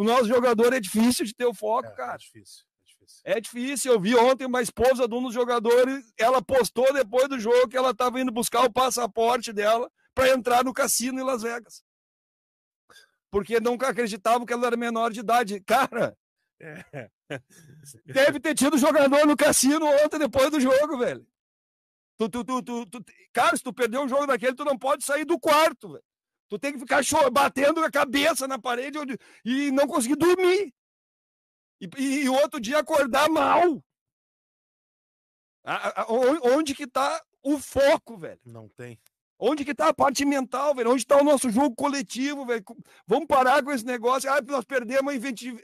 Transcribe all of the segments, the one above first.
O nosso jogador é difícil de ter o foco, é, é cara. É difícil. É difícil. Eu vi ontem uma esposa de um dos jogadores, ela postou depois do jogo que ela estava indo buscar o passaporte dela para entrar no cassino em Las Vegas. Porque nunca acreditava que ela era menor de idade. Cara, é. deve ter tido jogador no cassino ontem depois do jogo, velho. Tu, tu, tu, cara, se tu perder um jogo daquele, tu não pode sair do quarto, velho. Tu tem que ficar batendo a cabeça na parede e não conseguir dormir. E, e outro dia acordar mal. A, a, onde que tá o foco, velho? Não tem. Onde que tá a parte mental, velho? Onde está o nosso jogo coletivo, velho? Vamos parar com esse negócio. Ah, nós perdemos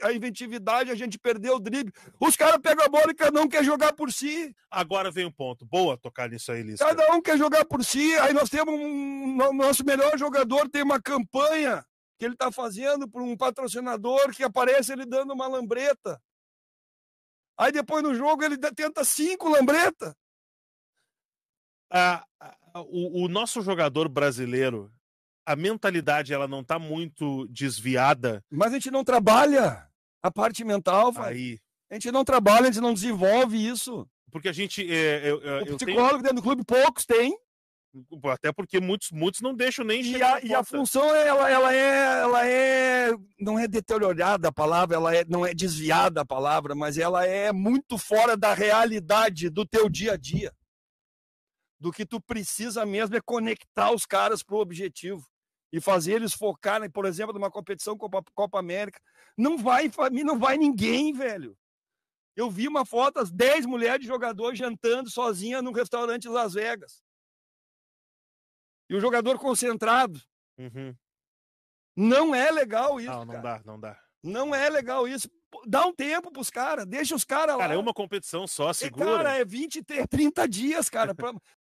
a inventividade, a gente perdeu o drible. Os caras pegam a bola e cada um quer jogar por si. Agora vem um ponto. Boa tocar nisso aí, Lisca. Cada um quer jogar por si. Aí nós temos um... Nosso melhor jogador tem uma campanha que ele está fazendo para um patrocinador que aparece ele dando uma lambreta. Aí depois no jogo ele tenta cinco lambretas. Ah, o, o nosso jogador brasileiro, a mentalidade ela não tá muito desviada. Mas a gente não trabalha a parte mental, vai. Aí. A gente não trabalha, a gente não desenvolve isso. Porque a gente. É, é, é eu, eu, o psicólogo tenho... dentro do clube, poucos tem. Até porque muitos, muitos não deixam nem e a, e a função, é, ela, ela, é, ela é. Não é deteriorada a palavra, ela é, não é desviada a palavra, mas ela é muito fora da realidade do teu dia a dia do que tu precisa mesmo é conectar os caras para o objetivo e fazer eles focarem, por exemplo, numa competição Copa, Copa América. Não vai, não vai ninguém, velho. Eu vi uma foto, as 10 mulheres de jogador jantando sozinha num restaurante em Las Vegas. E o jogador concentrado. Uhum. Não é legal isso. Não, não cara. dá, não dá. Não é legal isso. Dá um tempo pros caras, deixa os caras lá. Cara, é uma competição só, segura. cara, é 20, 30 dias, cara. Pra...